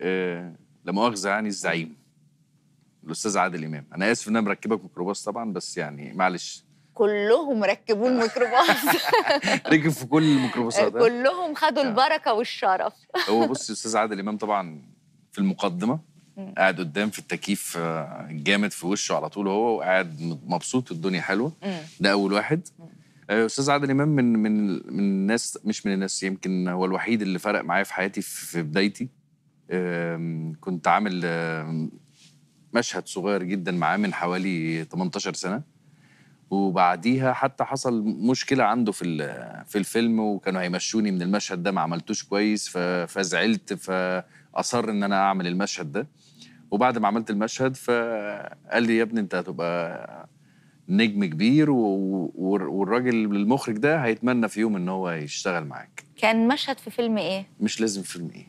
آه، لا مؤاخذه يعني الزعيم الاستاذ عادل امام انا اسف ان انا مركبك ميكروباص طبعا بس يعني معلش كلهم ركبوا الميكروباص ركب في كل الميكروباصات آه، آه. كلهم خدوا البركه والشرف هو بص الاستاذ عادل امام طبعا في المقدمه قاعد قدام في التكييف جامد في وشه على طول هو وقاعد مبسوط الدنيا حلوه ده اول واحد استاذ عادل امام من من من الناس مش من الناس يمكن هو الوحيد اللي فرق معايا في حياتي في بدايتي كنت عامل مشهد صغير جدا معاه من حوالي 18 سنه وبعديها حتى حصل مشكله عنده في في الفيلم وكانوا هيمشوني من المشهد ده ما عملتوش كويس فزعلت فاصر ان انا اعمل المشهد ده وبعد ما عملت المشهد فقال لي يا ابني انت هتبقى نجم كبير والراجل المخرج ده هيتمنى في يوم ان هو يشتغل معاك كان مشهد في فيلم ايه مش لازم فيلم ايه